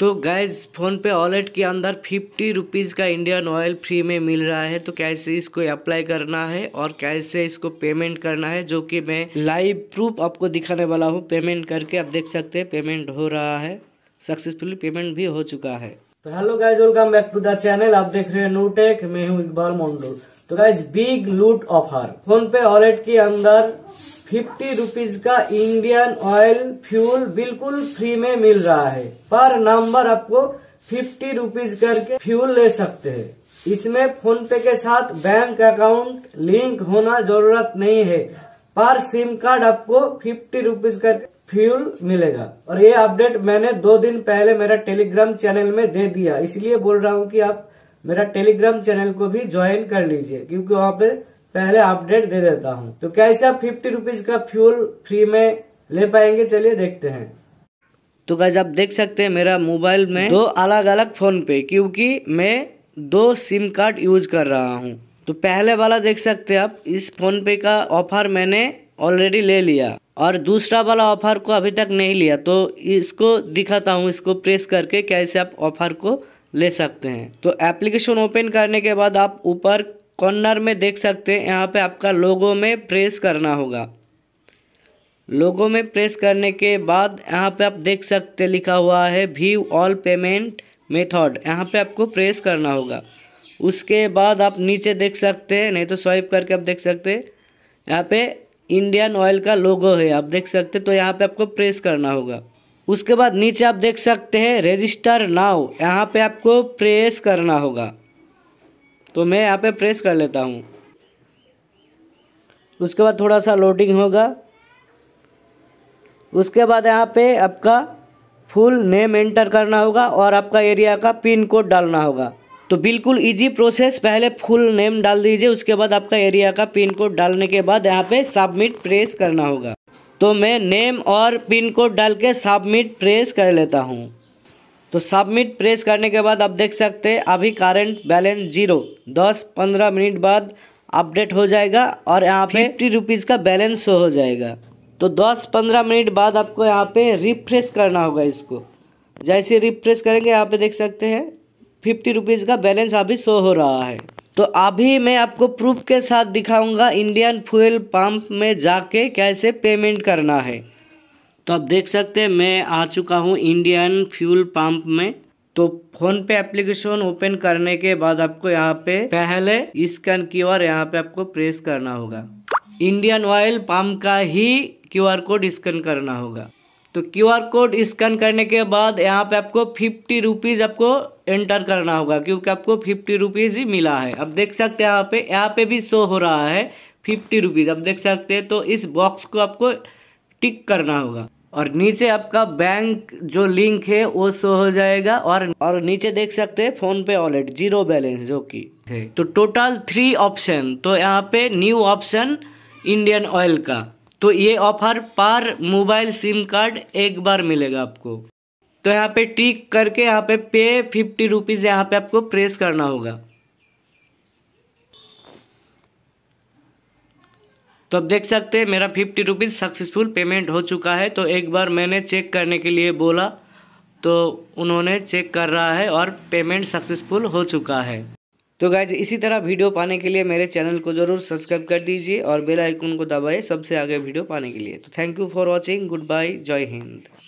तो गैस पे वॉलेट के अंदर फिफ्टी रुपीज़ का इंडियन ऑयल फ्री में मिल रहा है तो कैसे इसको अप्लाई करना है और कैसे इसको पेमेंट करना है जो कि मैं लाइव प्रूफ आपको दिखाने वाला हूँ पेमेंट करके आप देख सकते हैं पेमेंट हो रहा है सक्सेसफुली पेमेंट भी हो चुका है तो hello guys welcome back to the channel आप देख रहे हैं नोटेक मैं हूँ इकबाल मोंडू तो guys big loot offer PhonePe wallet के अंदर फिफ्टी रुपीज का इंडियन ऑयल फ्यूल बिल्कुल फ्री में मिल रहा है पर नंबर आपको फिफ्टी रुपीज करके फ्यूल ले सकते हैं इसमें फोन पे के साथ बैंक अकाउंट लिंक होना जरूरत नहीं है पर सिम कार्ड आपको फिफ्टी रुपीज करके फ्यूल मिलेगा और ये अपडेट मैंने दो दिन पहले मेरा टेलीग्राम चैनल में दे दिया इसलिए बोल रहा हूँ कि आप मेरा टेलीग्राम चैनल को भी ज्वाइन कर लीजिए क्योंकि वहाँ पे पहले अपडेट दे देता हूँ तो कैसे आप फिफ्टी रुपीज का फ्यूल फ्री में ले पाएंगे चलिए देखते हैं तो गाइज आप देख सकते हैं मेरा मोबाइल में दो अलग अलग फ़ोन पे क्योंकि मैं दो सिम कार्ड यूज कर रहा हूँ तो पहले वाला देख सकते हैं आप इस फ़ोन पे का ऑफ़र मैंने ऑलरेडी ले लिया और दूसरा वाला ऑफ़र को अभी तक नहीं लिया तो इसको दिखाता हूँ इसको प्रेस करके कैसे आप ऑफ़र को ले सकते हैं तो एप्लीकेशन ओपन करने के बाद आप ऊपर कॉर्नर में देख सकते हैं यहाँ पे आपका लोगो में प्रेस करना होगा लोगो में प्रेस करने के बाद यहाँ पे आप देख सकते लिखा हुआ है भी ऑल पेमेंट मेथड यहाँ पे आपको प्रेस करना होगा उसके बाद आप नीचे देख सकते हैं नहीं तो स्वाइप करके आप देख सकते हैं यहाँ पे इंडियन ऑयल का लोगो है आप देख सकते तो यहाँ पर आपको प्रेस करना होगा उसके बाद नीचे आप देख सकते हैं रजिस्टर नाव यहाँ पर आपको प्रेस करना होगा तो मैं यहाँ पे प्रेस कर लेता हूँ उसके बाद थोड़ा सा लोडिंग होगा उसके बाद यहाँ पे आपका फुल नेम एंटर करना होगा और आपका एरिया का पिन कोड डालना होगा तो बिल्कुल इजी प्रोसेस पहले फुल नेम डाल दीजिए उसके बाद आपका एरिया का पिन कोड डालने के बाद यहाँ पे सबमिट प्रेस करना होगा तो मैं नेम और पिन कोड डाल के सबमिट प्रेस कर लेता हूँ तो सबमिट प्रेस करने के बाद आप देख सकते हैं अभी करंट बैलेंस जीरो दस पंद्रह मिनट बाद अपडेट हो जाएगा और यहाँ पे फिफ्टी रुपीज़ का बैलेंस शो हो जाएगा तो दस पंद्रह मिनट बाद आपको यहाँ पे रिफ्रेश करना होगा इसको जैसे रिफ्रेश करेंगे यहाँ पे देख सकते हैं फिफ्टी रुपीज़ का बैलेंस अभी शो हो रहा है तो अभी मैं आपको प्रूफ के साथ दिखाऊंगा इंडियन फ्यूल पंप में जाके कैसे पेमेंट करना है तो आप देख सकते हैं मैं आ चुका हूँ इंडियन फ्यूल पंप में तो फोन पे एप्लीकेशन ओपन करने के बाद आपको यहाँ पे पहले स्कैन क्यू आर यहाँ पे आपको प्रेस करना होगा इंडियन ऑयल पंप का ही क्यू आर कोड स्कैन करना होगा तो क्यू आर कोड स्कैन करने के बाद यहाँ पे आपको फिफ्टी रुपीज़ आपको एंटर करना होगा क्योंकि आपको फिफ्टी रुपीज़ ही मिला है अब देख सकते हैं यहाँ पे यहाँ पे भी शो हो रहा है फिफ्टी रुपीज़ अब देख सकते हैं तो इस बॉक्स को आपको टिक करना होगा और नीचे आपका बैंक जो लिंक है वो शो हो जाएगा और और नीचे देख सकते हैं phone PhonePe wallet zero balance जो कि तो टोटल थ्री ऑप्शन तो यहाँ पे न्यू ऑप्शन इंडियन ऑयल का तो ये ऑफर पर मोबाइल सिम कार्ड एक बार मिलेगा आपको तो यहाँ पे टिक करके यहाँ पे पे फिफ्टी रुपीज़ यहाँ पे आपको प्रेस करना होगा तो आप देख सकते हैं मेरा फिफ्टी रुपीज़ सक्सेसफुल पेमेंट हो चुका है तो एक बार मैंने चेक करने के लिए बोला तो उन्होंने चेक कर रहा है और पेमेंट सक्सेसफुल हो चुका है तो गाइज इसी तरह वीडियो पाने के लिए मेरे चैनल को ज़रूर सब्सक्राइब कर दीजिए और बेल आइकन को दबाए सबसे आगे वीडियो पाने के लिए तो thank you for watching good bye Jai Hind